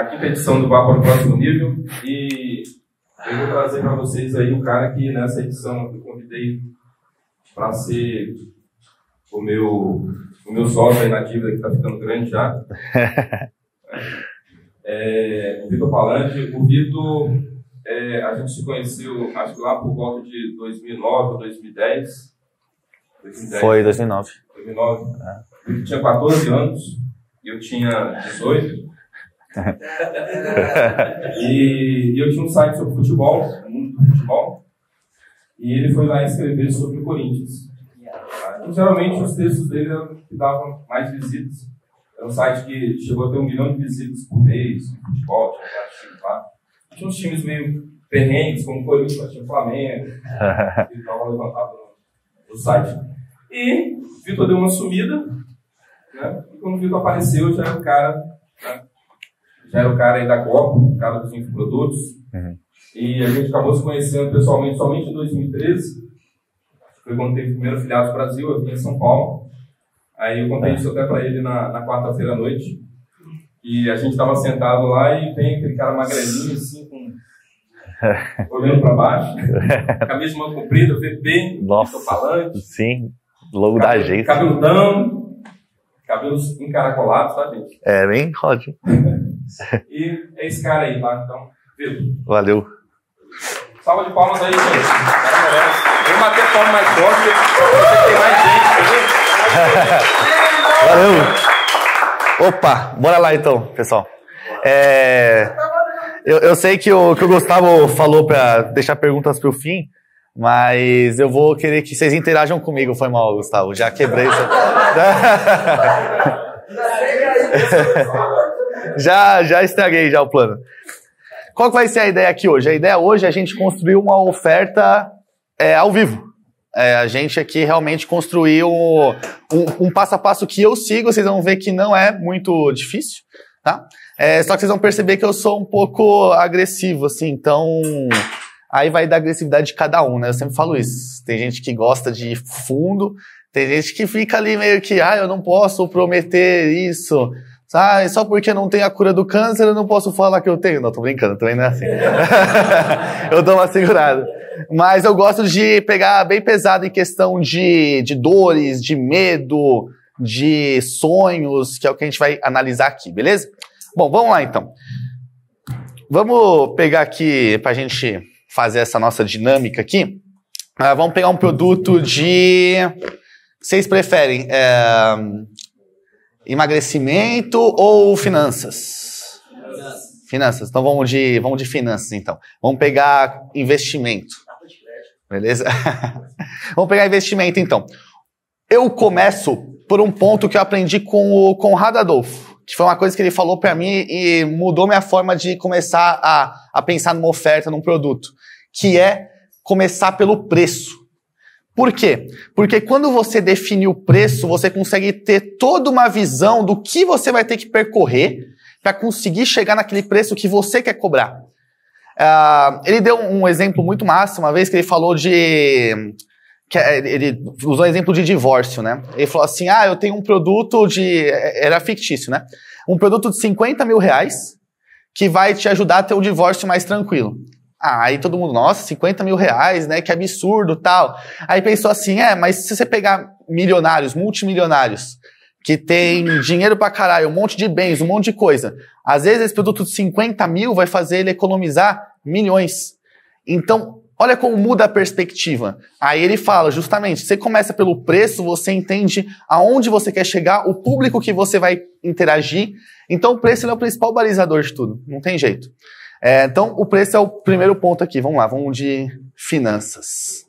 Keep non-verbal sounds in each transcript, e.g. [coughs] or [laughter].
a quinta edição do Vá para o Próximo Nível e eu vou trazer para vocês aí o cara que nessa edição eu convidei para ser o meu, o meu sócio aí na dívida que está ficando grande já. [laughs] É, o Vitor Palange. O Vitor, é, a gente se conheceu, acho que lá por volta de 2009 ou 2010. 2010. Foi 2009. 2009. É. Eu tinha 14 anos, e eu tinha 18 e eu tinha um site sobre futebol, muito futebol, e ele foi lá escrever sobre o Corinthians. Então, geralmente os textos dele eram que davam mais visitas. Era um site que chegou a ter um milhão de visitas por mês, futebol, tinha vários times lá. Tinha uns times meio perrengues, como o Corinthians, tinha o Flamengo, [laughs] que estavam levantados no, no site. E Vitor deu uma sumida, né? e quando o Vitor apareceu, já era o cara né, já era o cara aí da Copa, o cara dos infoprodutos. Uhum. E a gente acabou se conhecendo pessoalmente somente em 2013. Foi quando teve o primeiro filiado do Brasil, eu vim em São Paulo. Aí eu contei tá. isso até para ele na, na quarta-feira à noite. E a gente estava sentado lá e vem aquele cara magrelinho, assim, com... [laughs] olhando para baixo, [laughs] camisa mão comprida, vê bem, Nossa, falante. Sim, logo cabelo, da agência. Cabeludão, cabelos encaracolados, sabe? gente? É, bem, Roger. [laughs] E é esse cara aí, tá? Então, Vitor. Valeu. Salva de palmas aí, gente. Vamos bater palmas mais forte, tem mais gente. Valeu. Opa, bora lá então, pessoal. É, eu, eu, sei que o, que o Gustavo falou para deixar perguntas para o fim, mas eu vou querer que vocês interajam comigo. Foi mal, Gustavo. Já quebrei isso já, já estraguei já o plano. Qual vai ser a ideia aqui hoje? A ideia hoje é a gente construir uma oferta é, ao vivo. É, a gente aqui realmente construiu um, um, um, passo a passo que eu sigo, vocês vão ver que não é muito difícil, tá? É, só que vocês vão perceber que eu sou um pouco agressivo, assim, então aí vai da agressividade de cada um, né? Eu sempre falo isso. Tem gente que gosta de fundo, tem gente que fica ali meio que, ah, eu não posso prometer isso, ah, é só porque não tem a cura do câncer eu não posso falar que eu tenho. Não, tô brincando, também não é assim. [laughs] eu dou uma segurada. Mas eu gosto de pegar bem pesado em questão de, de dores, de medo, de sonhos, que é o que a gente vai analisar aqui, beleza? Bom, vamos lá então. Vamos pegar aqui pra gente fazer essa nossa dinâmica aqui. Ah, vamos pegar um produto de. Vocês preferem é, Emagrecimento ou finanças? Finanças. Finanças. Então vamos de, vamos de finanças então. Vamos pegar investimento. Beleza? [laughs] vamos pegar investimento então. Eu começo por um ponto que eu aprendi com o Conrado Adolfo, que foi uma coisa que ele falou para mim e mudou minha forma de começar a, a pensar numa oferta, num produto, que é começar pelo preço. Por quê? Porque quando você define o preço, você consegue ter toda uma visão do que você vai ter que percorrer para conseguir chegar naquele preço que você quer cobrar. Uh, ele deu um exemplo muito massa uma vez que ele falou de. É, ele usou o exemplo de divórcio, né? Ele falou assim: ah, eu tenho um produto de. Era fictício, né? Um produto de 50 mil reais que vai te ajudar a ter um divórcio mais tranquilo. Ah, aí todo mundo, nossa, 50 mil reais, né? Que absurdo tal. Aí pensou assim, é, mas se você pegar milionários, multimilionários, que tem dinheiro pra caralho, um monte de bens, um monte de coisa. Às vezes esse produto de 50 mil vai fazer ele economizar milhões. Então, olha como muda a perspectiva. Aí ele fala, justamente, você começa pelo preço, você entende aonde você quer chegar, o público que você vai interagir. Então, o preço é o principal balizador de tudo. Não tem jeito. É, então, o preço é o primeiro ponto aqui. Vamos lá, vamos de finanças.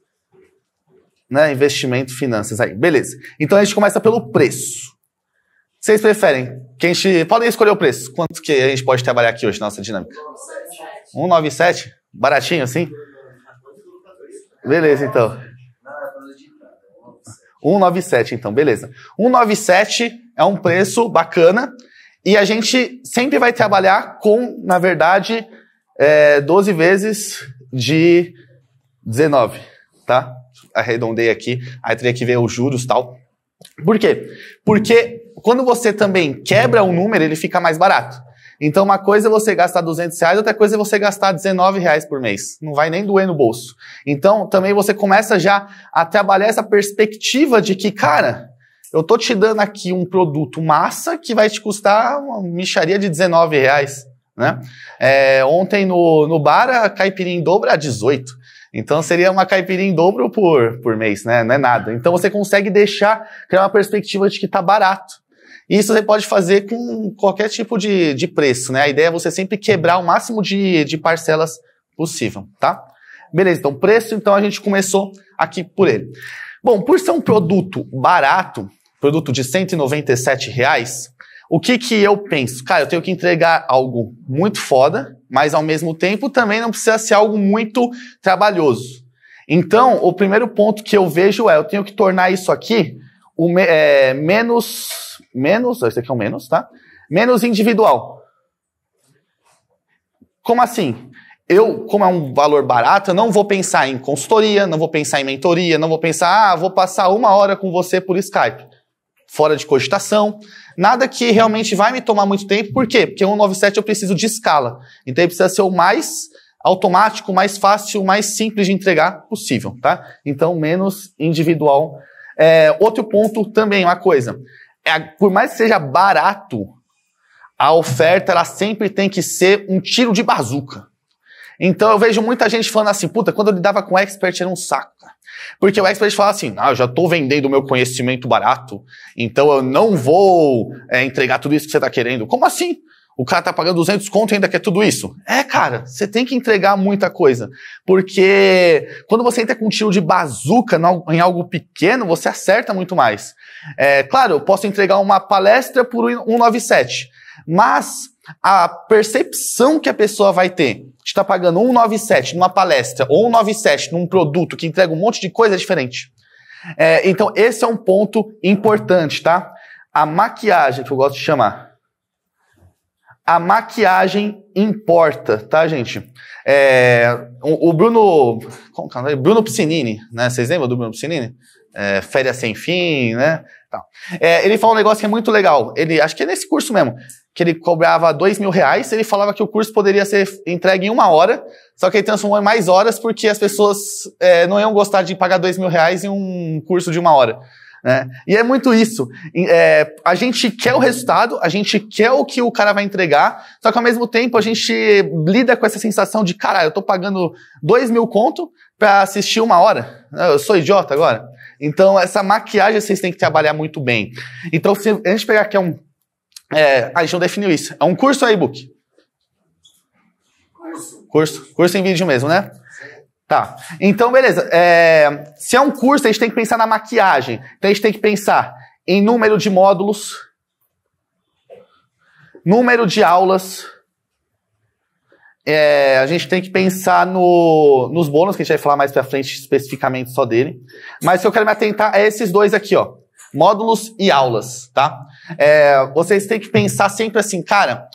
Né? Investimento, finanças aí. Beleza. Então a gente começa pelo preço. Vocês preferem? Quem a gente, podem escolher o preço. Quanto que a gente pode trabalhar aqui hoje, nossa dinâmica? 197. 197? Baratinho assim? Beleza, então. 197, então, beleza. 197 é um preço bacana e a gente sempre vai trabalhar com, na verdade, é, 12 vezes de 19, tá? Arredondei aqui, aí teria que ver os juros tal. Por quê? Porque quando você também quebra um número, ele fica mais barato. Então, uma coisa é você gastar 200 reais, outra coisa é você gastar 19 reais por mês. Não vai nem doer no bolso. Então, também você começa já a trabalhar essa perspectiva de que, cara, eu tô te dando aqui um produto massa que vai te custar uma micharia de 19 reais. Né? É, ontem no, no bar a caipirinha em dobro é a 18. Então seria uma caipirinha em dobro por, por mês, né? Não é nada. Então você consegue deixar, criar uma perspectiva de que está barato. Isso você pode fazer com qualquer tipo de, de preço, né? A ideia é você sempre quebrar o máximo de, de parcelas possível, tá? Beleza, então preço, então a gente começou aqui por ele. Bom, por ser um produto barato, produto de 197 reais, o que que eu penso? Cara, eu tenho que entregar algo muito foda, mas ao mesmo tempo também não precisa ser algo muito trabalhoso. Então, o primeiro ponto que eu vejo é, eu tenho que tornar isso aqui o me, é, menos, menos, esse aqui é o menos, tá? Menos individual. Como assim? Eu, como é um valor barato, eu não vou pensar em consultoria, não vou pensar em mentoria, não vou pensar, ah, vou passar uma hora com você por Skype. Fora de cogitação. Nada que realmente vai me tomar muito tempo, por quê? Porque 197 eu preciso de escala. Então ele precisa ser o mais automático, mais fácil, mais simples de entregar possível, tá? Então menos individual. É, outro ponto também, uma coisa. É, por mais que seja barato, a oferta ela sempre tem que ser um tiro de bazuca. Então eu vejo muita gente falando assim, puta, quando eu lidava com expert era um saco. Porque o expert fala assim, ah, eu já estou vendendo o meu conhecimento barato, então eu não vou é, entregar tudo isso que você está querendo. Como assim? O cara tá pagando 200 conto e ainda quer tudo isso. É, cara, você tem que entregar muita coisa. Porque quando você entra com um tiro de bazuca em algo pequeno, você acerta muito mais. É, claro, eu posso entregar uma palestra por 197, mas a percepção que a pessoa vai ter está pagando 197 numa palestra ou 197 num produto que entrega um monte de coisa é diferente. É, então, esse é um ponto importante, tá? A maquiagem, que eu gosto de chamar. A maquiagem importa, tá, gente? É, o, o, Bruno. Como que é? Bruno Piscinini, né? Vocês lembram do Bruno Piscinini? É, Férias Sem Fim, né? Tá. É, ele falou um negócio que é muito legal. Ele, acho que é nesse curso mesmo, que ele cobrava dois mil reais. Ele falava que o curso poderia ser entregue em uma hora, só que ele transformou em mais horas porque as pessoas é, não iam gostar de pagar dois mil reais em um curso de uma hora. Né? E é muito isso. É, a gente quer o resultado, a gente quer o que o cara vai entregar, só que ao mesmo tempo a gente lida com essa sensação de, caralho, eu tô pagando dois mil conto pra assistir uma hora. Eu sou idiota agora. Então, essa maquiagem vocês têm que trabalhar muito bem. Então, se a gente pegar aqui é um. É, ah, a gente não definiu isso. É um curso ou e-book? Curso. Curso. Curso em vídeo mesmo, né? Tá. Então, beleza. É, se é um curso, a gente tem que pensar na maquiagem. Então, a gente tem que pensar em número de módulos, número de aulas é, a gente tem que pensar no, nos bônus, que a gente vai falar mais pra frente especificamente só dele. Mas o que eu quero me atentar é esses dois aqui, ó. Módulos e aulas, tá? É, vocês têm que pensar sempre assim, cara,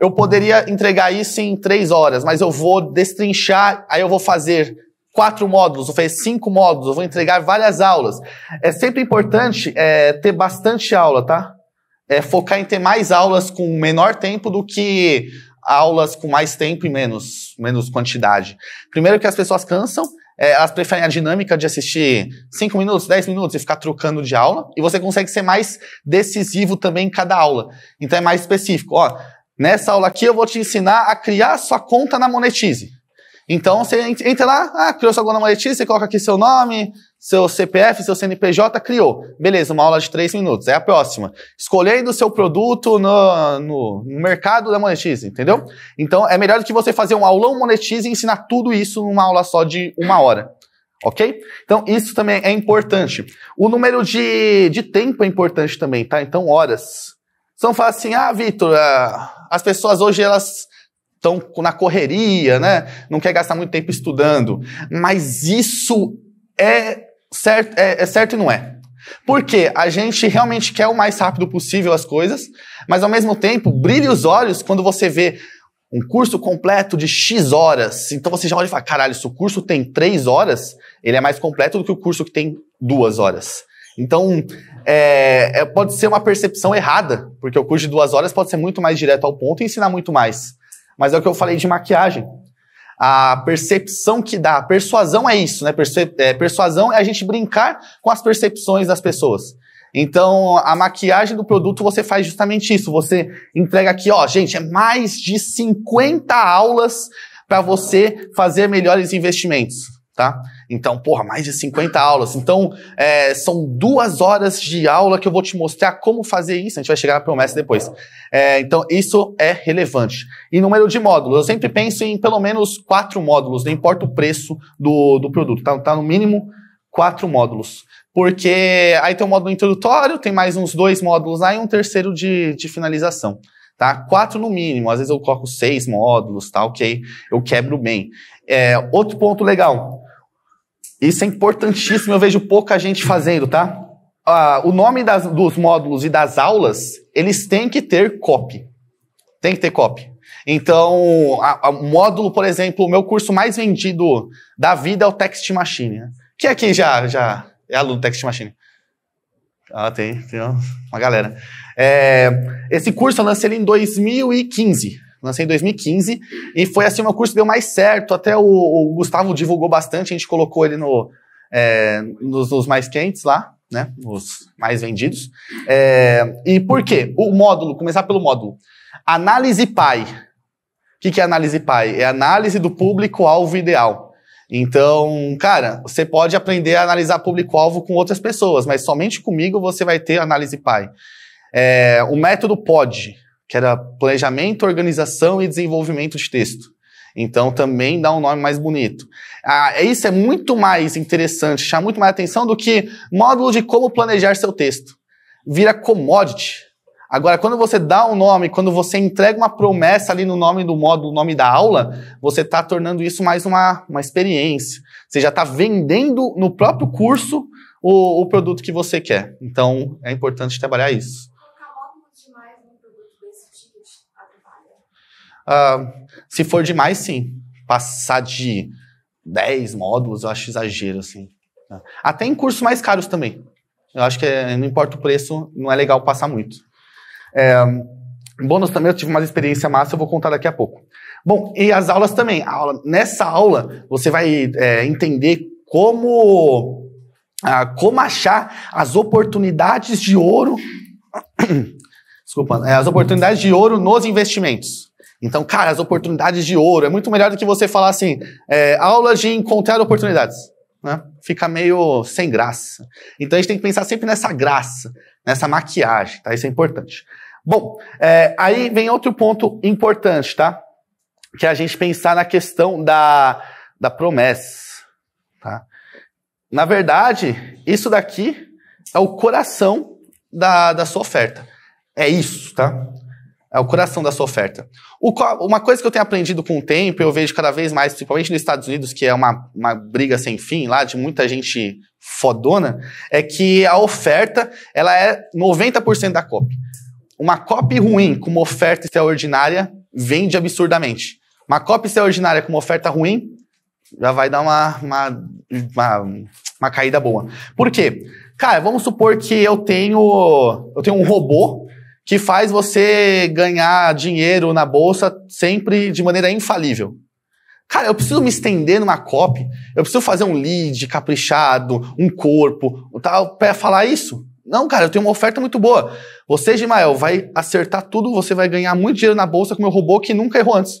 eu poderia entregar isso em três horas, mas eu vou destrinchar, aí eu vou fazer quatro módulos, vou fazer cinco módulos, vou entregar várias aulas. É sempre importante é, ter bastante aula, tá? É focar em ter mais aulas com menor tempo do que aulas com mais tempo e menos, menos quantidade. Primeiro que as pessoas cansam, é, elas preferem a dinâmica de assistir 5 minutos, 10 minutos e ficar trocando de aula, e você consegue ser mais decisivo também em cada aula. Então é mais específico. Ó, nessa aula aqui eu vou te ensinar a criar sua conta na Monetize. Então você entra lá, ah, criou sua conta na Monetize, você coloca aqui seu nome, seu CPF, seu CNPJ, criou. Beleza, uma aula de três minutos. É a próxima. Escolhendo o seu produto no, no, no, mercado da Monetize, entendeu? Então, é melhor do que você fazer um aulão Monetize e ensinar tudo isso numa aula só de uma hora. Ok? Então, isso também é importante. O número de, de tempo é importante também, tá? Então, horas. São fala assim, ah, Vitor, ah, as pessoas hoje, elas estão na correria, né? Não quer gastar muito tempo estudando. Mas isso é certo, é, é certo e não é. Porque a gente realmente quer o mais rápido possível as coisas, mas ao mesmo tempo brilha os olhos quando você vê um curso completo de X horas. Então você já olha e fala: caralho, se o curso tem 3 horas, ele é mais completo do que o curso que tem 2 horas. Então, é, é, pode ser uma percepção errada, porque o curso de duas horas pode ser muito mais direto ao ponto e ensinar muito mais. Mas é o que eu falei de maquiagem a percepção que dá. A persuasão é isso, né? Perce é, persuasão é a gente brincar com as percepções das pessoas. Então, a maquiagem do produto você faz justamente isso. Você entrega aqui, ó, gente, é mais de 50 aulas para você fazer melhores investimentos, tá? Então, porra, mais de 50 aulas. Então, é, são duas horas de aula que eu vou te mostrar como fazer isso. A gente vai chegar na promessa depois. É, então, isso é relevante. E número de módulos. Eu sempre penso em pelo menos quatro módulos, não importa o preço do, do produto. Tá, tá no mínimo quatro módulos. Porque aí tem um módulo introdutório, tem mais uns dois módulos aí, um terceiro de, de finalização tá? Quatro no mínimo, às vezes eu coloco seis módulos, tá? Ok, eu quebro bem. É, outro ponto legal, isso é importantíssimo, eu vejo pouca gente fazendo, tá? Ah, o nome das, dos módulos e das aulas, eles têm que ter copy. Tem que ter copy. Então, o módulo, por exemplo, o meu curso mais vendido da vida é o Text Machine. Né? Quem aqui já, já é aluno do Text Machine? Ah, tem, tem uma galera. É, esse curso eu lancei ele em 2015. Lancei em 2015 e foi assim o meu curso deu mais certo. Até o, o Gustavo divulgou bastante, a gente colocou ele no, é, nos, nos, mais quentes lá, né? Os mais vendidos. É, e por quê? O módulo, começar pelo módulo. Análise PAI. O que, que é análise PAI? É análise do público-alvo ideal. Então, cara, você pode aprender a analisar público-alvo com outras pessoas, mas somente comigo você vai ter análise PAI. É, o método pode que era Planejamento, Organização e Desenvolvimento de Texto. Então também dá um nome mais bonito. Ah, é isso é muito mais interessante, chama muito mais atenção do que módulo de como planejar seu texto. Vira commodity. Agora, quando você dá um nome, quando você entrega uma promessa ali no nome do módulo, nome da aula, você está tornando isso mais uma, uma experiência. Você já está vendendo no próprio curso o, o produto que você quer. Então, é importante trabalhar isso. Uh, se for demais, sim. Passar de 10 módulos, eu acho exagero, assim. Até em cursos mais caros também. Eu acho que é, não importa o preço, não é legal passar muito. É, bônus também, eu tive uma experiência massa, eu vou contar daqui a pouco. Bom, e as aulas também. Aula, nessa aula, você vai é, entender como, ah, como achar as oportunidades de ouro. [coughs] Desculpa, é, as oportunidades de ouro nos investimentos. Então, cara, as oportunidades de ouro é muito melhor do que você falar assim, é, aula de encontrar oportunidades. Né? Fica meio sem graça. Então a gente tem que pensar sempre nessa graça, nessa maquiagem, tá? Isso é importante. Bom, é, aí vem outro ponto importante, tá? Que é a gente pensar na questão da, da promessa, tá? Na verdade, isso daqui é o coração da, da sua oferta. É isso, tá? É o coração da sua oferta. O, uma coisa que eu tenho aprendido com o tempo, eu vejo cada vez mais, principalmente nos Estados Unidos, que é uma, uma briga sem fim lá, de muita gente fodona, é que a oferta ela é 90% da copy. Uma copy ruim com uma oferta extraordinária vende absurdamente. Uma copy extraordinária com uma oferta ruim já vai dar uma, uma, uma, uma caída boa. Por quê? Cara, vamos supor que eu tenho, eu tenho um robô que faz você ganhar dinheiro na bolsa sempre de maneira infalível. Cara, eu preciso me estender numa copy, eu preciso fazer um lead caprichado, um corpo, tal, para falar isso. Não, cara, eu tenho uma oferta muito boa. Você, Gimael, vai acertar tudo, você vai ganhar muito dinheiro na bolsa com meu robô que nunca errou antes.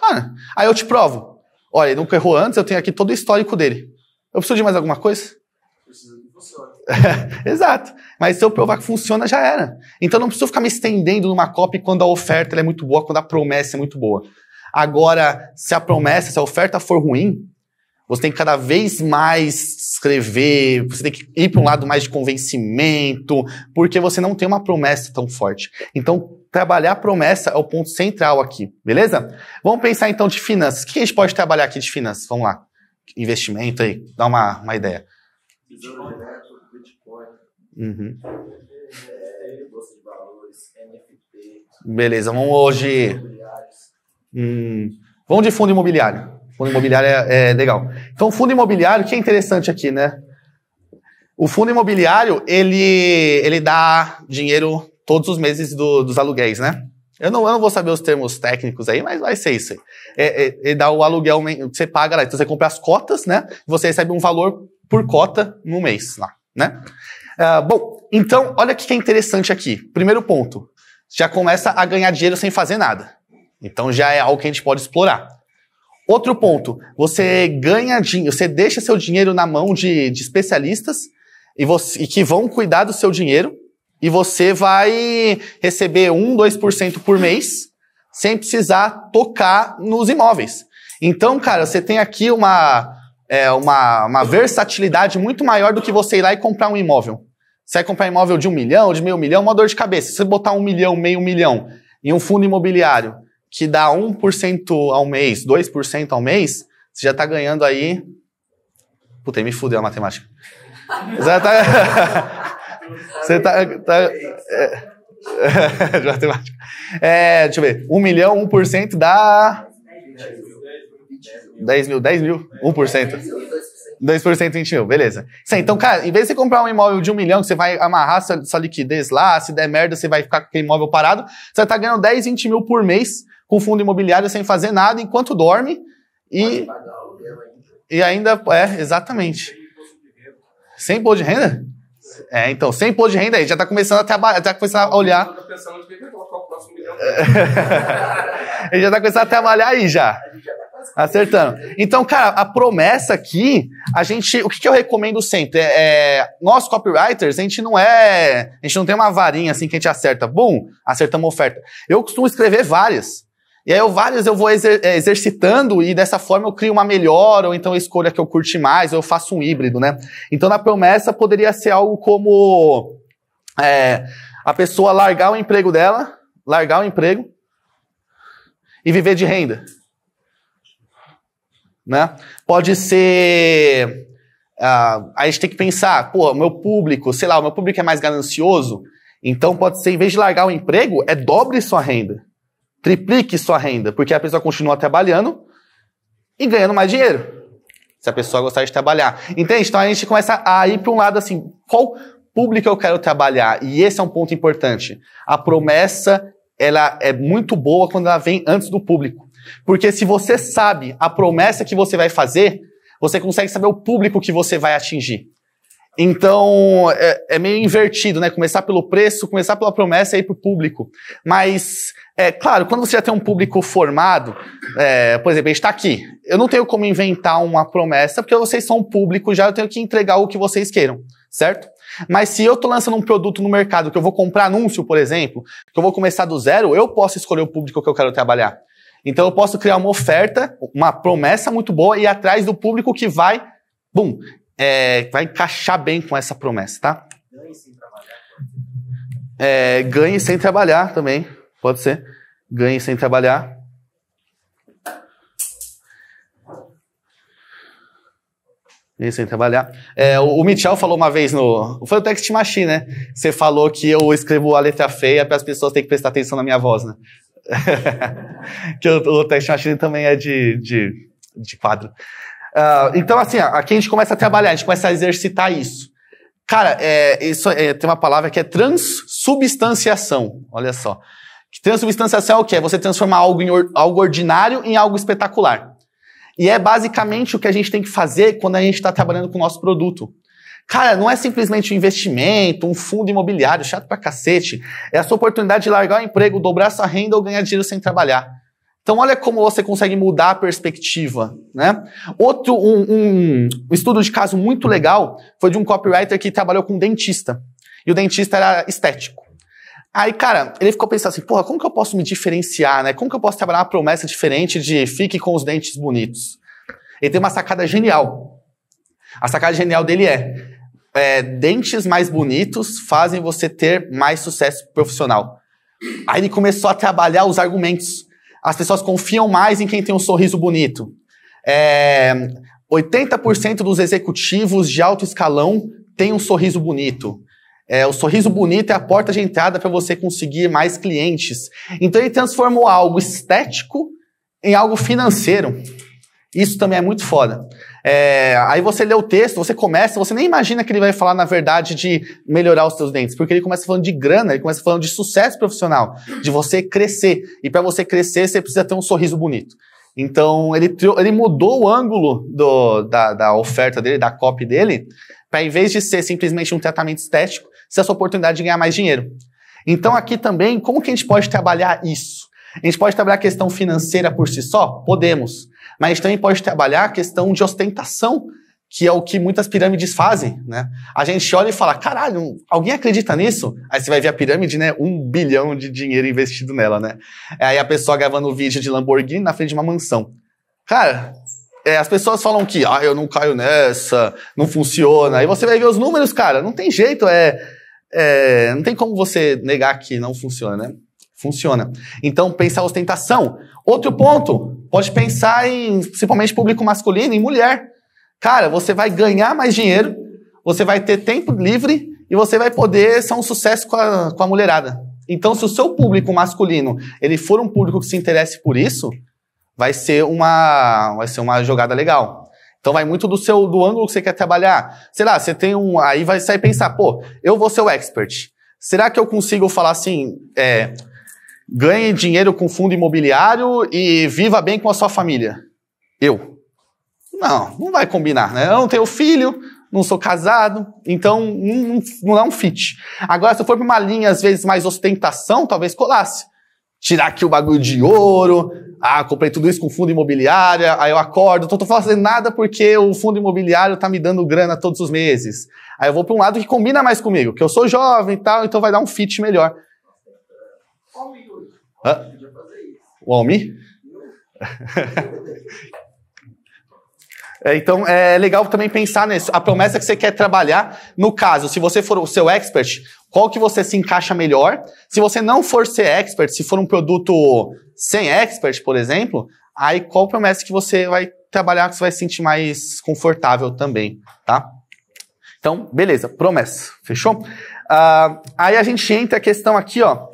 Cara, aí eu te provo. Olha, ele nunca errou antes, eu tenho aqui todo o histórico dele. Eu preciso de mais alguma coisa? [laughs] Exato. Mas se eu provar que funciona, já era. Então não preciso ficar me estendendo numa copy quando a oferta é muito boa, quando a promessa é muito boa. Agora, se a promessa, se a oferta for ruim, você tem que cada vez mais escrever, você tem que ir para um lado mais de convencimento, porque você não tem uma promessa tão forte. Então, trabalhar a promessa é o ponto central aqui, beleza? Vamos pensar então de finanças. O que a gente pode trabalhar aqui de finanças? Vamos lá. Investimento aí, dá uma, uma ideia. Uhum. Beleza, vamos hoje. Hum, vamos de fundo imobiliário. Fundo imobiliário é, é legal. Então, fundo imobiliário, o que é interessante aqui, né? O fundo imobiliário, ele, ele dá dinheiro todos os meses do, dos aluguéis, né? Eu não, eu não vou saber os termos técnicos aí, mas vai ser isso aí. É, é, ele é dá o aluguel, você paga lá, então você compra as cotas, né? Você recebe um valor por cota no mês lá, né? Ah, bom, então, olha o que é interessante aqui. Primeiro ponto, já começa a ganhar dinheiro sem fazer nada. Então já é algo que a gente pode explorar. Outro ponto, você ganha dinheiro, você deixa seu dinheiro na mão de, de especialistas e, você, e que vão cuidar do seu dinheiro e você vai receber 1, 2% por mês sem precisar tocar nos imóveis. Então, cara, você tem aqui uma, é, uma, uma versatilidade muito maior do que você ir lá e comprar um imóvel. Você vai comprar imóvel de um milhão, de meio milhão, uma dor de cabeça. Se você botar um milhão, meio milhão em um fundo imobiliário que dá 1% ao mês, 2% ao mês, você já está ganhando aí. Puta, me fudeu a matemática. Você já tá. [laughs] você tá. tá... É... de [laughs] matemática. É, deixa eu ver. Um milhão, 1% dá. 10 mil, 10 mil, 1%. 2% 20 mil, beleza. Sim, então, cara, em vez de você comprar um imóvel de um milhão, que você vai amarrar sua, sua liquidez lá, se der merda, você vai ficar com aquele imóvel parado, você tá ganhando 10, 20 mil por mês com fundo imobiliário sem fazer nada, enquanto dorme. E, e ainda, é, exatamente. Sem imposto de renda? É, então, sem imposto de renda aí, já tá começando a, trabalhar, já tá começando a então, olhar. [laughs] Ele já tá começando a trabalhar aí já. Acertando. Então, cara, a promessa aqui, a gente. O que, que eu recomendo sempre? É, é, nós, copywriters, a gente não é. A gente não tem uma varinha assim que a gente acerta. Bum, acertamos uma oferta. Eu costumo escrever várias. E aí, eu, várias eu vou exer, é, exercitando e dessa forma eu crio uma melhor, ou então a escolha que eu curti mais, ou eu faço um híbrido, né? Então, na promessa poderia ser algo como. É, a pessoa largar o emprego dela, largar o emprego e viver de renda né? Pode ser. Uh, a gente tem que pensar, pô, meu público, sei lá, o meu público é mais ganancioso, então pode ser, em vez de largar o emprego, é dobre sua renda. Triplique sua renda, porque a pessoa continua trabalhando e ganhando mais dinheiro. Se a pessoa gostar de trabalhar. Entende? Então a gente começa a ir para um lado assim, qual público eu quero trabalhar? E esse é um ponto importante. A promessa, ela é muito boa quando ela vem antes do público. Porque se você sabe a promessa que você vai fazer, você consegue saber o público que você vai atingir. Então, é, é meio invertido, né? Começar pelo preço, começar pela promessa e ir para o público. Mas, é claro, quando você já tem um público formado, é, por exemplo, a gente está aqui. Eu não tenho como inventar uma promessa, porque vocês são um público já, eu tenho que entregar o que vocês queiram, certo? Mas se eu estou lançando um produto no mercado que eu vou comprar anúncio, por exemplo, que eu vou começar do zero, eu posso escolher o público que eu quero trabalhar. Então eu posso criar uma oferta, uma promessa muito boa e atrás do público que vai, bum, é, vai encaixar bem com essa promessa, tá? Ganhe sem trabalhar. É, ganhe sem trabalhar também, pode ser. Ganhe sem trabalhar. Ganhe sem trabalhar. É, o, Michel Mitchell falou uma vez no. Foi o Text Machine, né? Você falou que eu escrevo a letra feia para as pessoas terem que prestar atenção na minha voz, né? [laughs] que o, o teste machine também é de, de, de quadro. Uh, então, assim, aqui a gente começa a trabalhar, a gente começa a exercitar isso. Cara, é, isso, é, tem uma palavra que é transubstanciação. Olha só. transubstanciação é o que? É você transformar algo, em algo ordinário em algo espetacular. E é basicamente o que a gente tem que fazer quando a gente está trabalhando com o nosso produto. Cara, não é simplesmente um investimento, um fundo imobiliário, chato pra cacete. É a sua oportunidade de largar o emprego, dobrar sua renda ou ganhar dinheiro sem trabalhar. Então, olha como você consegue mudar a perspectiva, né? Outro, um, um, um estudo de caso muito legal foi de um copywriter que trabalhou com um dentista. E o dentista era estético. Aí, cara, ele ficou pensando assim, porra, como que eu posso me diferenciar, né? Como que eu posso trabalhar uma promessa diferente de fique com os dentes bonitos? Ele tem uma sacada genial. A sacada genial dele é, é, dentes mais bonitos fazem você ter mais sucesso profissional. Aí ele começou a trabalhar os argumentos. As pessoas confiam mais em quem tem um sorriso bonito. É, 80% dos executivos de alto escalão têm um sorriso bonito. É, o sorriso bonito é a porta de entrada para você conseguir mais clientes. Então ele transformou algo estético em algo financeiro. Isso também é muito foda. É, aí você lê o texto, você começa, você nem imagina que ele vai falar, na verdade, de melhorar os seus dentes, porque ele começa falando de grana, ele começa falando de sucesso profissional, de você crescer. E para você crescer, você precisa ter um sorriso bonito. Então, ele, ele mudou o ângulo do, da, da oferta dele, da copy dele, para em vez de ser simplesmente um tratamento estético, ser a sua oportunidade de ganhar mais dinheiro. Então, aqui também, como que a gente pode trabalhar isso? A gente pode trabalhar a questão financeira por si só? Podemos. Mas a gente também pode trabalhar a questão de ostentação, que é o que muitas pirâmides fazem, né? A gente olha e fala, caralho, alguém acredita nisso? Aí você vai ver a pirâmide, né? Um bilhão de dinheiro investido nela, né? Aí a pessoa gravando um vídeo de Lamborghini na frente de uma mansão. Cara, é, as pessoas falam que, ah, eu não caio nessa, não funciona. Aí você vai ver os números, cara, não tem jeito, é, é não tem como você negar que não funciona, né? Funciona. Então, pensa a ostentação. Outro ponto, Pode pensar em, principalmente público masculino, em mulher. Cara, você vai ganhar mais dinheiro, você vai ter tempo livre e você vai poder ser um sucesso com a, com a mulherada. Então, se o seu público masculino ele for um público que se interesse por isso, vai ser uma, vai ser uma jogada legal. Então vai muito do seu do ângulo que você quer trabalhar. Sei lá, você tem um. Aí vai sair pensar, pô, eu vou ser o expert. Será que eu consigo falar assim? É, ganhe dinheiro com fundo imobiliário e viva bem com a sua família. Eu. Não, não vai combinar, né? Eu não tenho filho, não sou casado, então não, não é um fit. Agora, se eu for para uma linha, às vezes, mais ostentação, talvez colasse. Tirar aqui o bagulho de ouro, ah, comprei tudo isso com fundo imobiliário, aí eu acordo, não tô fazendo nada porque o fundo imobiliário tá me dando grana todos os meses. Aí eu vou para um lado que combina mais comigo, que eu sou jovem e tal, então vai dar um fit melhor. Combina. Hã? O Almi? [laughs] É, então é legal também pensar nisso. A promessa que você quer trabalhar, no caso, se você for o seu expert, qual que você se encaixa melhor? Se você não for ser expert, se for um produto sem expert, por exemplo, aí qual promessa que você vai trabalhar que você vai se sentir mais confortável também, tá? Então, beleza, promessa, fechou? Ah, aí a gente entra a questão aqui, ó,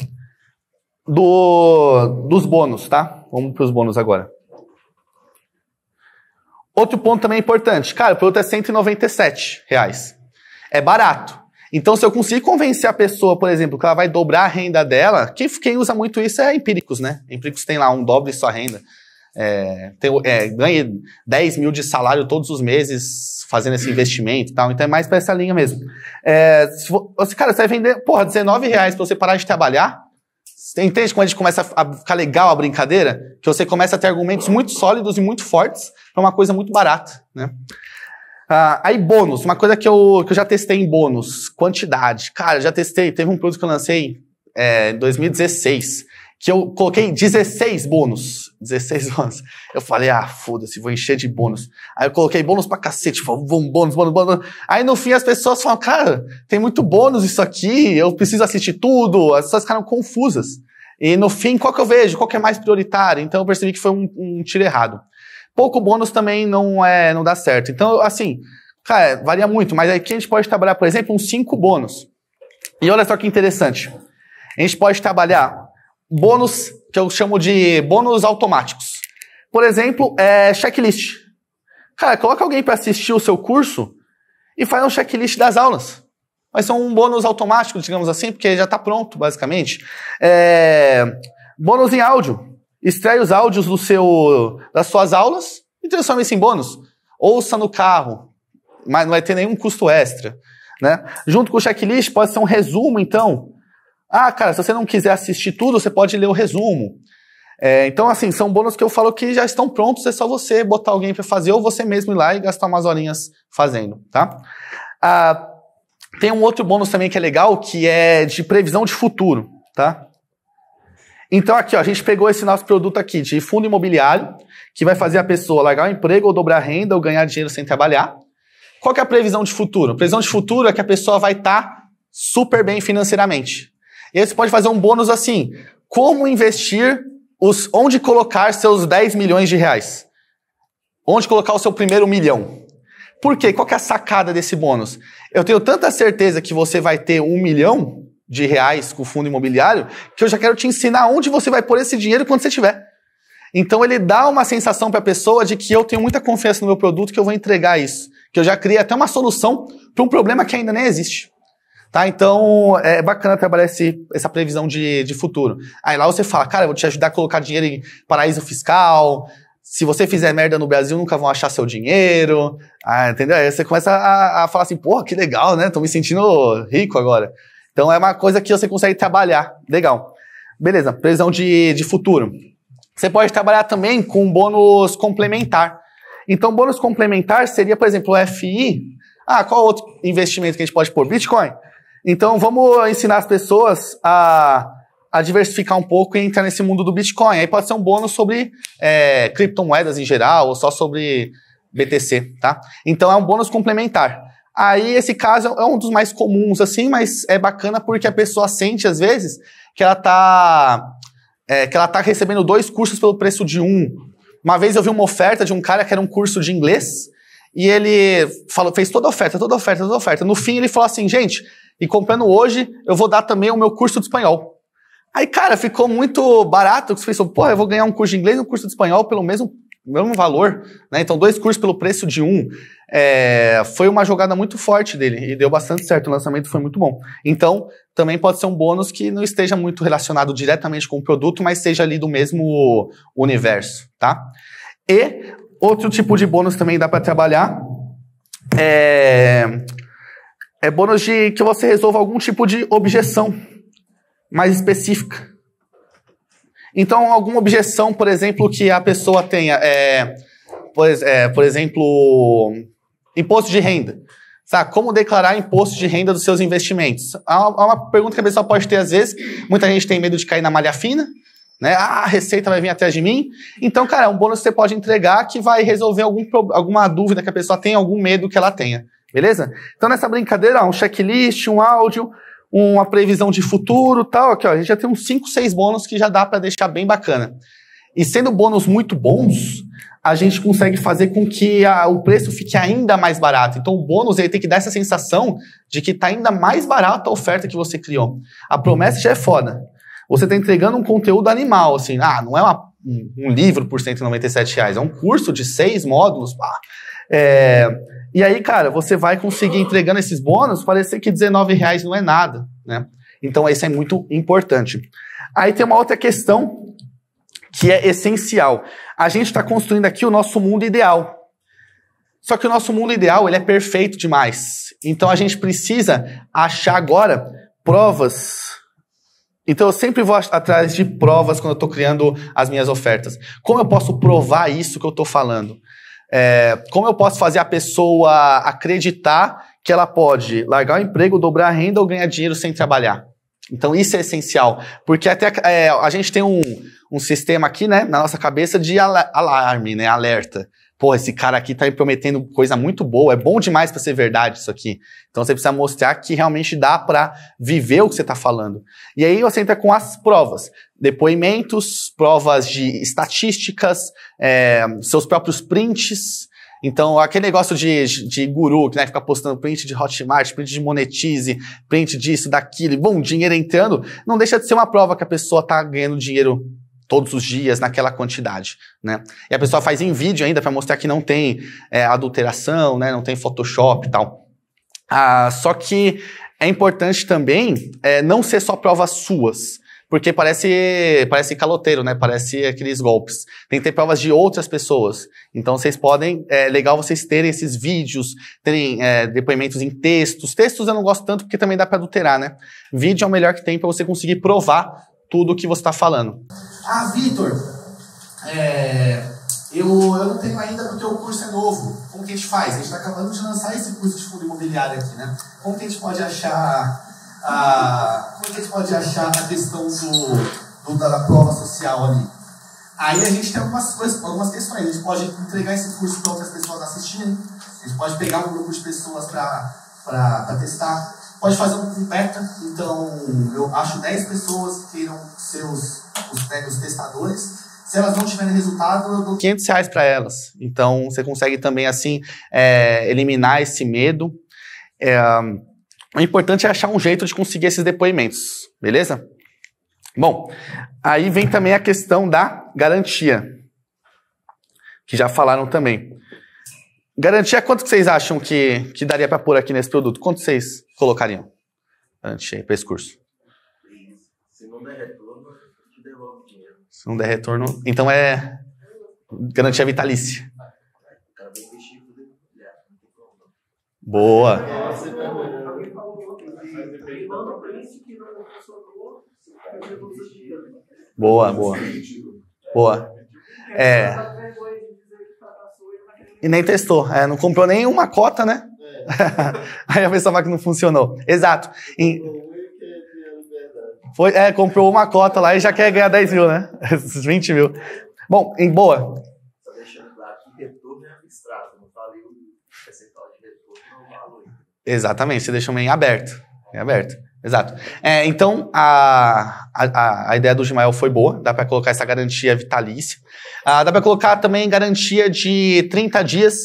do, dos bônus, tá? Vamos para os bônus agora. Outro ponto também importante. Cara, o produto é 197 reais. É barato. Então, se eu conseguir convencer a pessoa, por exemplo, que ela vai dobrar a renda dela, quem, quem usa muito isso é empíricos, né? Empíricos tem lá um dobre sua renda. É, tem, é, ganhe 10 mil de salário todos os meses fazendo esse investimento e tal. Então é mais para essa linha mesmo. É, se for, cara, você vai vender, porra, 19 reais para você parar de trabalhar, você entende quando a gente começa a ficar legal a brincadeira? Que você começa a ter argumentos muito sólidos e muito fortes para uma coisa muito barata, né? Ah, aí, bônus. Uma coisa que eu, que eu já testei em bônus. Quantidade. Cara, já testei. Teve um produto que eu lancei é, em 2016 que eu coloquei 16 bônus. 16 bônus. Eu falei, ah, foda-se, vou encher de bônus. Aí eu coloquei bônus pra cacete, falei, bônus, bônus, bônus. Aí no fim as pessoas falam, cara, tem muito bônus isso aqui, eu preciso assistir tudo. As pessoas ficaram confusas. E no fim, qual que eu vejo? Qual que é mais prioritário? Então eu percebi que foi um, um tiro errado. Pouco bônus também não é, não dá certo. Então, assim, cara, varia muito, mas aqui a gente pode trabalhar, por exemplo, uns 5 bônus. E olha só que interessante. A gente pode trabalhar bônus que eu chamo de bônus automáticos. Por exemplo, é checklist. Cara, coloca alguém para assistir o seu curso e faz um checklist das aulas. mas são um bônus automático, digamos assim, porque já está pronto, basicamente. É... Bônus em áudio. Estreia os áudios do seu, das suas aulas e transforma isso em bônus. Ouça no carro, mas não vai ter nenhum custo extra. Né? Junto com o checklist, pode ser um resumo, então, ah, cara, se você não quiser assistir tudo, você pode ler o resumo. É, então, assim, são bônus que eu falo que já estão prontos, é só você botar alguém para fazer ou você mesmo ir lá e gastar umas horinhas fazendo, tá? Ah, tem um outro bônus também que é legal, que é de previsão de futuro, tá? Então, aqui, ó, a gente pegou esse nosso produto aqui de fundo imobiliário, que vai fazer a pessoa largar o emprego ou dobrar a renda ou ganhar dinheiro sem trabalhar. Qual que é a previsão de futuro? A previsão de futuro é que a pessoa vai estar tá super bem financeiramente. E aí você pode fazer um bônus assim: como investir os onde colocar seus 10 milhões de reais? Onde colocar o seu primeiro milhão? Por quê? Qual é a sacada desse bônus? Eu tenho tanta certeza que você vai ter um milhão de reais com o fundo imobiliário que eu já quero te ensinar onde você vai pôr esse dinheiro quando você tiver. Então ele dá uma sensação para a pessoa de que eu tenho muita confiança no meu produto que eu vou entregar isso, que eu já criei até uma solução para um problema que ainda nem existe. Tá? Então, é bacana trabalhar esse, essa previsão de, de futuro. Aí lá você fala, cara, eu vou te ajudar a colocar dinheiro em paraíso fiscal. Se você fizer merda no Brasil, nunca vão achar seu dinheiro. Ah, entendeu? Aí você começa a, a falar assim, pô, que legal, né? Tô me sentindo rico agora. Então, é uma coisa que você consegue trabalhar. Legal. Beleza, previsão de, de futuro. Você pode trabalhar também com bônus complementar. Então, bônus complementar seria, por exemplo, o FI. Ah, qual outro investimento que a gente pode pôr? Bitcoin. Então vamos ensinar as pessoas a, a diversificar um pouco e entrar nesse mundo do Bitcoin. Aí pode ser um bônus sobre é, criptomoedas em geral ou só sobre BTC, tá? Então é um bônus complementar. Aí esse caso é um dos mais comuns, assim, mas é bacana porque a pessoa sente às vezes que ela tá é, que ela tá recebendo dois cursos pelo preço de um. Uma vez eu vi uma oferta de um cara que era um curso de inglês e ele falou, fez toda a oferta, toda a oferta, toda a oferta. No fim ele falou assim, gente, e comprando hoje, eu vou dar também o meu curso de espanhol. Aí, cara, ficou muito barato. Você pensou, pô, eu vou ganhar um curso de inglês e um curso de espanhol pelo mesmo, mesmo valor. Né? Então, dois cursos pelo preço de um. É, foi uma jogada muito forte dele e deu bastante certo. O lançamento foi muito bom. Então, também pode ser um bônus que não esteja muito relacionado diretamente com o produto, mas seja ali do mesmo universo, tá? E outro tipo de bônus também dá para trabalhar é é bônus de que você resolva algum tipo de objeção mais específica. Então, alguma objeção, por exemplo, que a pessoa tenha, é, por, é, por exemplo, imposto de renda. Sabe? Como declarar imposto de renda dos seus investimentos? É uma, pergunta que a pessoa pode ter às vezes. Muita gente tem medo de cair na malha fina. Né? Ah, a receita vai vir atrás de mim. Então, cara, é um bônus que você pode entregar que vai resolver algum, alguma dúvida que a pessoa tem, algum medo que ela tenha. Beleza? Então nessa brincadeira, um checklist, um áudio, uma previsão de futuro, tal, aqui ó, a gente já tem uns 5, 6 bônus que já dá para deixar bem bacana. E sendo bônus muito bons, a gente consegue fazer com que a, o preço fique ainda mais barato. Então, o bônus ele tem que dar essa sensação de que está ainda mais barato a oferta que você criou. A promessa já é foda. Você está entregando um conteúdo animal, assim, ah, não é uma, um, um livro por 197 reais, é um curso de seis módulos. Pá. É, e aí, cara, você vai conseguir entregando esses bônus, parecer que R$19,00 não é nada, né? Então, isso é muito importante. Aí tem uma outra questão que é essencial. A gente está construindo aqui o nosso mundo ideal. Só que o nosso mundo ideal ele é perfeito demais. Então a gente precisa achar agora provas. Então eu sempre vou atrás de provas quando eu estou criando as minhas ofertas. Como eu posso provar isso que eu estou falando? É, como eu posso fazer a pessoa acreditar que ela pode largar o emprego, dobrar a renda ou ganhar dinheiro sem trabalhar? Então isso é essencial, porque até é, a gente tem um, um sistema aqui, né, na nossa cabeça de alarme, né, alerta pô, esse cara aqui tá prometendo coisa muito boa, é bom demais para ser verdade isso aqui. Então você precisa mostrar que realmente dá para viver o que você tá falando. E aí você entra com as provas, depoimentos, provas de estatísticas, é, seus próprios prints. Então, aquele negócio de, de guru, que né, fica postando print de Hotmart, print de Monetize, print disso, daquilo, e bom, dinheiro entrando, não deixa de ser uma prova que a pessoa está ganhando dinheiro todos os dias naquela quantidade, né? E a pessoa faz em vídeo ainda para mostrar que não tem é, adulteração, né? Não tem Photoshop e tal. Ah, só que é importante também é, não ser só provas suas, porque parece parece caloteiro, né? Parece aqueles golpes. Tem que ter provas de outras pessoas. Então vocês podem, é legal vocês terem esses vídeos, terem é, depoimentos em textos. Textos eu não gosto tanto porque também dá para adulterar, né? Vídeo é o melhor que tem para você conseguir provar tudo o que você está falando. Ah, Vitor, é, eu, eu não tenho ainda porque o curso é novo. Como que a gente faz? A gente está acabando de lançar esse curso de fundo imobiliário aqui, né? Como que a gente pode achar a, como que a gente pode achar a questão do, do da, da prova social ali? Aí a gente tem algumas, coisas, algumas questões. A gente pode entregar esse curso para outras pessoas assistirem. A gente pode pegar um grupo de pessoas para testar. Pode fazer um meta, então eu acho 10 pessoas que ser seus os, né, os testadores. Se elas não tiverem resultado, eu dou 500 reais para elas. Então você consegue também assim é, eliminar esse medo. É, o importante é achar um jeito de conseguir esses depoimentos, beleza? Bom, aí vem também a questão da garantia, que já falaram também. Garantia, quanto que vocês acham que, que daria para pôr aqui nesse produto? Quanto vocês colocariam? Garantia para esse curso. Se não der retorno, te devolve dinheiro. Se não der retorno, então é garantia vitalícia. Boa. Boa, boa. Boa. É e nem testou. É, não comprou nem uma cota, né? É. [laughs] Aí a pessoa fala que não funcionou. Exato. E... Foi, é, comprou uma cota lá e já quer ganhar 10 mil, né? 20 [laughs] mil. Bom, em boa. É o Exatamente, você deixou meio aberto. Meio aberto. Exato. É, então, a, a, a, ideia do Gmail foi boa, dá para colocar essa garantia vitalícia. Ah, dá para colocar também garantia de 30 dias,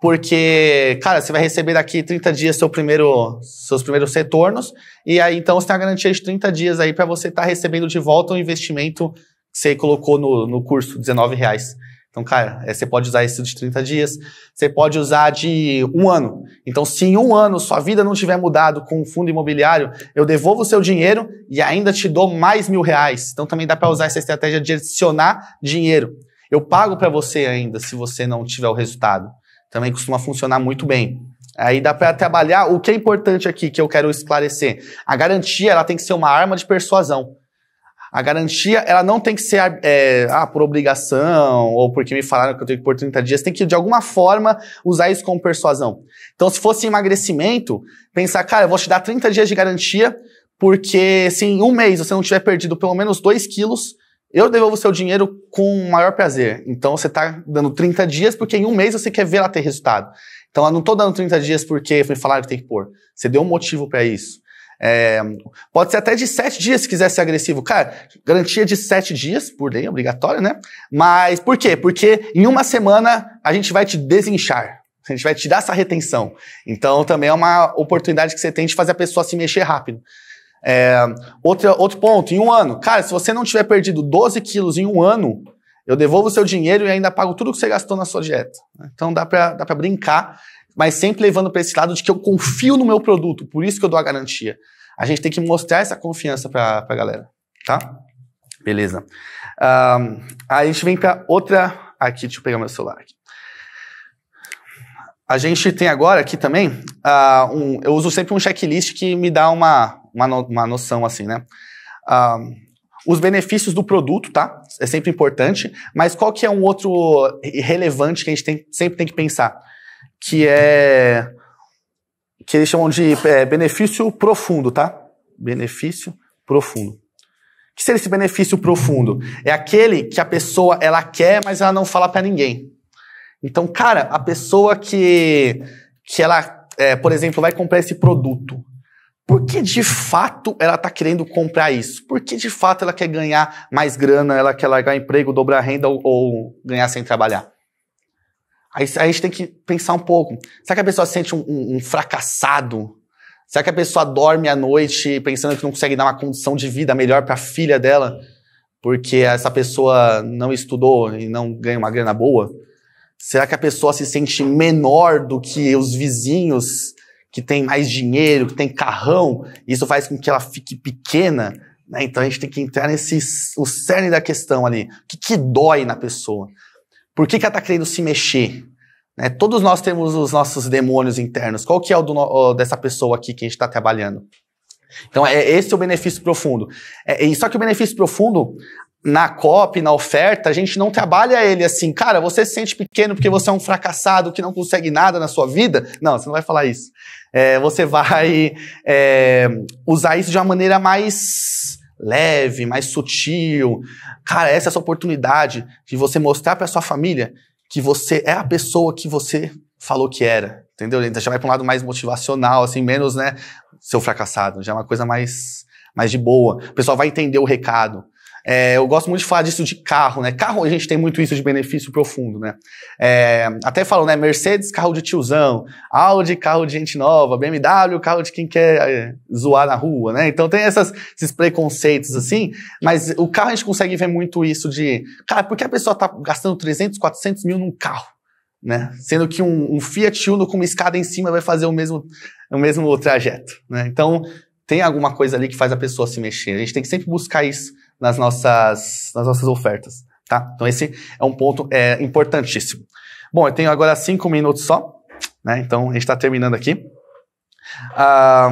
porque, cara, você vai receber daqui 30 dias seu primeiro, seus primeiros retornos, e aí então você tem a garantia de 30 dias aí para você estar tá recebendo de volta o investimento que você colocou no, no curso, 19 reais. Então, cara, é, você pode usar isso de 30 dias, você pode usar de um ano. Então, se em um ano sua vida não tiver mudado com o fundo imobiliário, eu devolvo o seu dinheiro e ainda te dou mais mil reais. Então, também dá para usar essa estratégia de adicionar dinheiro. Eu pago para você ainda se você não tiver o resultado. Também costuma funcionar muito bem. Aí dá para trabalhar o que é importante aqui que eu quero esclarecer. A garantia ela tem que ser uma arma de persuasão. A garantia, ela não tem que ser é, ah, por obrigação ou porque me falaram que eu tenho que pôr 30 dias. Tem que, de alguma forma, usar isso como persuasão. Então, se fosse emagrecimento, pensar, cara, eu vou te dar 30 dias de garantia porque se em um mês você não tiver perdido pelo menos 2 quilos, eu devolvo seu dinheiro com o maior prazer. Então, você está dando 30 dias porque em um mês você quer ver ela ter resultado. Então, eu não estou dando 30 dias porque me falaram que tem que pôr. Você deu um motivo para isso. É, pode ser até de sete dias se quiser ser agressivo. Cara, garantia de sete dias, por lei, obrigatória, né? Mas por quê? Porque em uma semana a gente vai te desinchar. A gente vai te dar essa retenção. Então também é uma oportunidade que você tem de fazer a pessoa se mexer rápido. É, outro, outro ponto, em um ano. Cara, se você não tiver perdido 12 quilos em um ano, eu devolvo o seu dinheiro e ainda pago tudo que você gastou na sua dieta. Então dá para dá pra brincar mas sempre levando para esse lado de que eu confio no meu produto, por isso que eu dou a garantia. A gente tem que mostrar essa confiança para a galera, tá? Beleza. Um, aí a gente vem para outra. Aqui, deixa eu pegar meu celular aqui. A gente tem agora aqui também, uh, um, eu uso sempre um checklist que me dá uma, uma, no, uma noção assim, né? Uh, os benefícios do produto, tá? É sempre importante, mas qual que é um outro relevante que a gente tem, sempre tem que pensar? que é que eles chamam de é, benefício profundo, tá? Benefício profundo. O que seria esse benefício profundo? É aquele que a pessoa ela quer, mas ela não fala para ninguém. Então, cara, a pessoa que que ela, é, por exemplo, vai comprar esse produto, por que de fato ela está querendo comprar isso? Por que de fato ela quer ganhar mais grana, ela quer largar emprego, dobrar renda ou, ou ganhar sem trabalhar? Aí a gente tem que pensar um pouco. Será que a pessoa se sente um, um, um fracassado? Será que a pessoa dorme à noite pensando que não consegue dar uma condição de vida melhor para a filha dela? Porque essa pessoa não estudou e não ganha uma grana boa? Será que a pessoa se sente menor do que os vizinhos que tem mais dinheiro, que tem carrão? Isso faz com que ela fique pequena? Né? Então a gente tem que entrar nesse o cerne da questão ali. O que, que dói na pessoa? Por que, que ela está querendo se mexer? Né? Todos nós temos os nossos demônios internos. Qual que é o do, dessa pessoa aqui que a gente está trabalhando? Então, é esse é o benefício profundo. É, e só que o benefício profundo, na COP, na oferta, a gente não trabalha ele assim, cara, você se sente pequeno porque você é um fracassado que não consegue nada na sua vida. Não, você não vai falar isso. É, você vai é, usar isso de uma maneira mais leve, mais sutil. Cara, essa é a sua oportunidade de você mostrar para sua família que você é a pessoa que você falou que era, entendeu? Então já vai para um lado mais motivacional, assim, menos, né, seu fracassado, já é uma coisa mais mais de boa. O pessoal vai entender o recado. É, eu gosto muito de falar disso de carro, né? Carro a gente tem muito isso de benefício profundo, né? É, até falo, né? Mercedes, carro de tiozão, Audi, carro de gente nova, BMW, carro de quem quer é, zoar na rua, né? Então tem essas, esses preconceitos assim, mas o carro a gente consegue ver muito isso de, cara, por que a pessoa tá gastando 300, 400 mil num carro? Né? Sendo que um, um, Fiat Uno com uma escada em cima vai fazer o mesmo, o mesmo trajeto, né? Então, tem alguma coisa ali que faz a pessoa se mexer. A gente tem que sempre buscar isso nas nossas, nas nossas ofertas. Tá? Então, esse é um ponto é, importantíssimo. Bom, eu tenho agora cinco minutos só, né? então a gente está terminando aqui. Ah,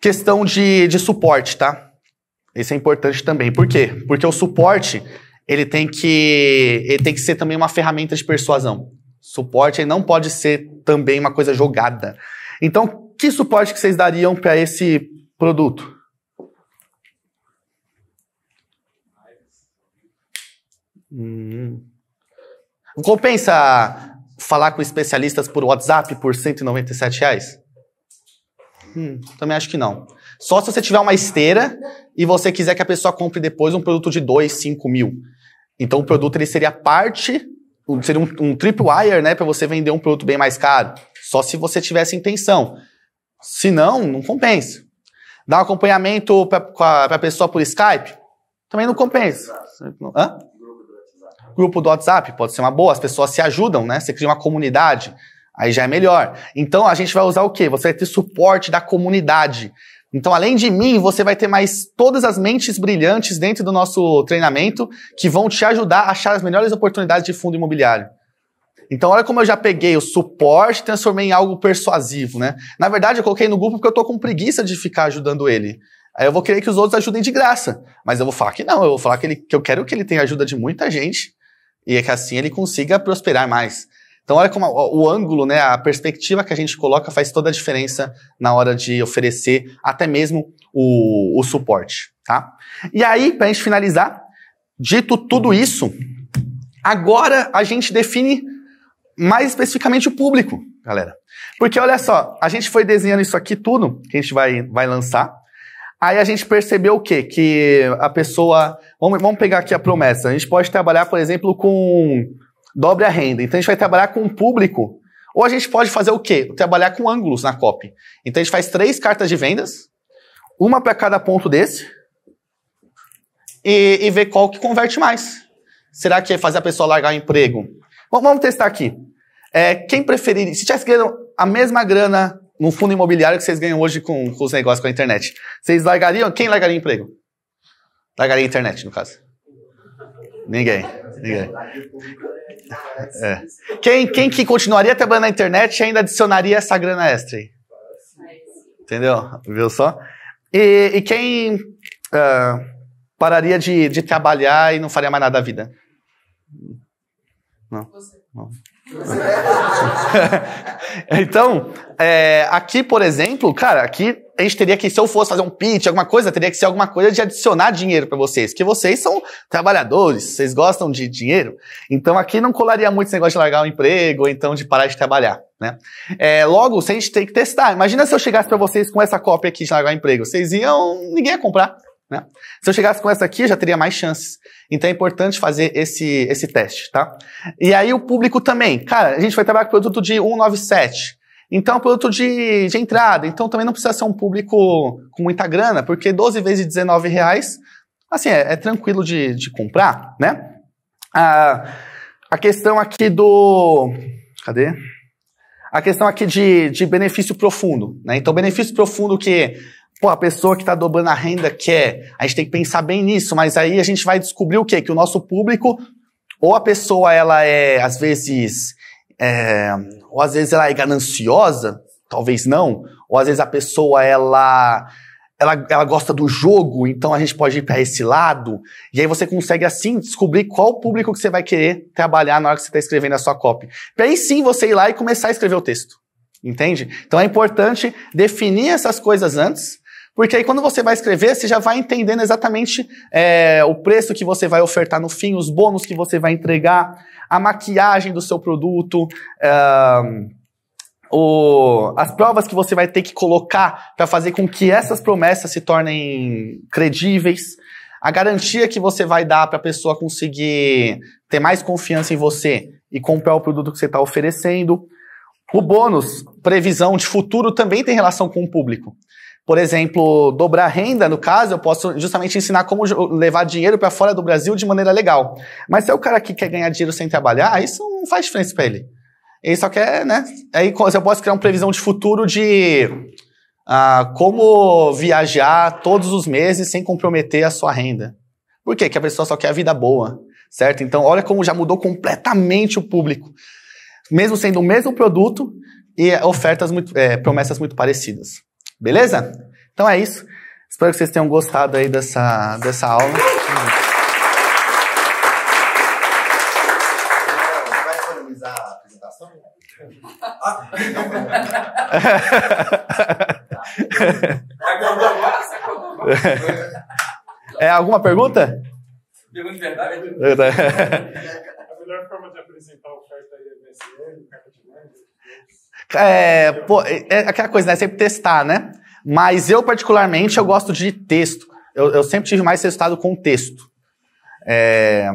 questão de, de suporte, tá? Isso é importante também. Por quê? Porque o suporte ele tem que ele tem que ser também uma ferramenta de persuasão. Suporte não pode ser também uma coisa jogada. Então, que suporte que vocês dariam para esse produto? Hum. Compensa falar com especialistas por WhatsApp por 197 reais? Hum, também acho que não. Só se você tiver uma esteira e você quiser que a pessoa compre depois um produto de 2, 5 mil. Então o produto ele seria parte, seria um, um tripwire, né, para você vender um produto bem mais caro. Só se você tivesse intenção. Se não, não compensa. Dar um acompanhamento para a pessoa por Skype? Também não compensa. Hã? grupo do WhatsApp, pode ser uma boa, as pessoas se ajudam, né? Você cria uma comunidade, aí já é melhor. Então a gente vai usar o quê? Você vai ter suporte da comunidade. Então, além de mim, você vai ter mais todas as mentes brilhantes dentro do nosso treinamento que vão te ajudar a achar as melhores oportunidades de fundo imobiliário. Então, olha como eu já peguei o suporte e transformei em algo persuasivo, né? Na verdade, eu coloquei no grupo porque eu tô com preguiça de ficar ajudando ele. Aí eu vou querer que os outros ajudem de graça. Mas eu vou falar que não, eu vou falar que, ele, que eu quero que ele tenha ajuda de muita gente e que assim ele consiga prosperar mais. Então, olha como o ângulo, né, a perspectiva que a gente coloca faz toda a diferença na hora de oferecer até mesmo o, o suporte, tá? E aí, para a gente finalizar, dito tudo isso, agora a gente define mais especificamente o público, galera. Porque olha só, a gente foi desenhando isso aqui tudo que a gente vai, vai lançar. Aí a gente percebeu o quê? Que a pessoa. Vamos, vamos pegar aqui a promessa. A gente pode trabalhar, por exemplo, com dobre a renda. Então a gente vai trabalhar com o público. Ou a gente pode fazer o quê? Trabalhar com ângulos na copy. Então a gente faz três cartas de vendas, uma para cada ponto desse, e, e ver qual que converte mais. Será que é fazer a pessoa largar o emprego? Bom, vamos testar aqui. É, quem preferir, se tivesse a mesma grana num fundo imobiliário que vocês ganham hoje com, com os negócios com a internet. Vocês largariam? Quem largaria emprego? Largaria a internet, no caso. Ninguém. Ninguém. É. Quem, quem que continuaria trabalhando na internet ainda adicionaria essa grana extra aí? Entendeu? Viu só? E, e quem uh, pararia de, de trabalhar e não faria mais nada da vida? Não. Não. [laughs] então, é, aqui, por exemplo, cara, aqui a gente teria que, se eu fosse fazer um pitch, alguma coisa, teria que ser alguma coisa de adicionar dinheiro para vocês, que vocês são trabalhadores, vocês gostam de dinheiro. Então, aqui não colaria muito esse negócio de largar o um emprego, ou então de parar de trabalhar, né? É, logo, a gente tem que testar. Imagina se eu chegasse para vocês com essa cópia aqui de largar o emprego. Vocês iam, ninguém ia comprar. Né? Se eu chegasse com essa aqui, já teria mais chances. Então é importante fazer esse, esse teste, tá? E aí o público também. Cara, a gente vai trabalhar com produto de 197. Então, produto de, de entrada. Então, também não precisa ser um público com muita grana, porque 12 vezes 19 reais, assim, é, é tranquilo de, de comprar, né? Ah, a questão aqui do... Cadê? A questão aqui de, de benefício profundo, né? Então, benefício profundo que Pô, a pessoa que está dobrando a renda quer. A gente tem que pensar bem nisso, mas aí a gente vai descobrir o quê? Que o nosso público, ou a pessoa ela é, às vezes, é, ou às vezes ela é gananciosa, talvez não, ou às vezes a pessoa ela, ela, ela gosta do jogo, então a gente pode ir para esse lado, e aí você consegue assim descobrir qual público que você vai querer trabalhar na hora que você está escrevendo a sua copy. Para aí sim você ir lá e começar a escrever o texto. Entende? Então é importante definir essas coisas antes, porque aí quando você vai escrever, você já vai entendendo exatamente é, o preço que você vai ofertar no fim, os bônus que você vai entregar, a maquiagem do seu produto. É, o, as provas que você vai ter que colocar para fazer com que essas promessas se tornem credíveis, a garantia que você vai dar para a pessoa conseguir ter mais confiança em você e comprar o produto que você está oferecendo. O bônus, previsão de futuro, também tem relação com o público por exemplo, dobrar renda, no caso, eu posso justamente ensinar como levar dinheiro para fora do Brasil de maneira legal. Mas se é o cara que quer ganhar dinheiro sem trabalhar, isso não faz diferença para ele. Ele só quer, né? Aí eu posso criar uma previsão de futuro de ah, como viajar todos os meses sem comprometer a sua renda. Por quê? Porque a pessoa só quer a vida boa, certo? Então, olha como já mudou completamente o público. Mesmo sendo o mesmo produto e ofertas muito, é, promessas muito parecidas. Beleza? Então é isso. Espero que vocês tenham gostado aí dessa, dessa aula. [laughs] é alguma pergunta? Pergunta de verdade. A melhor forma de apresentar o oferta aí é é, pô, é, é aquela coisa, né? É sempre testar, né? Mas eu, particularmente, eu gosto de texto. Eu, eu sempre tive mais resultado com texto. É,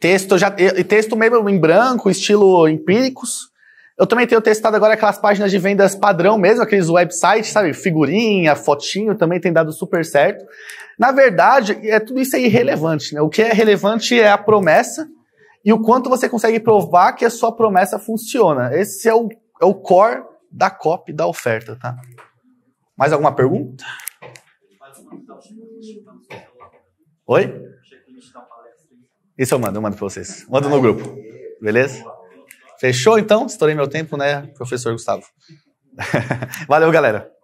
texto já, eu, texto mesmo em branco, estilo empíricos. Eu também tenho testado agora aquelas páginas de vendas padrão mesmo, aqueles websites, sabe? Figurinha, fotinho, também tem dado super certo. Na verdade, é, tudo isso é irrelevante, né? O que é relevante é a promessa e o quanto você consegue provar que a sua promessa funciona. Esse é o é o core da copy da oferta, tá? Mais alguma pergunta? Oi? Isso eu mando, eu mando pra vocês. Mando no grupo. Beleza? Fechou então? Estourei meu tempo, né, professor Gustavo? [laughs] Valeu, galera.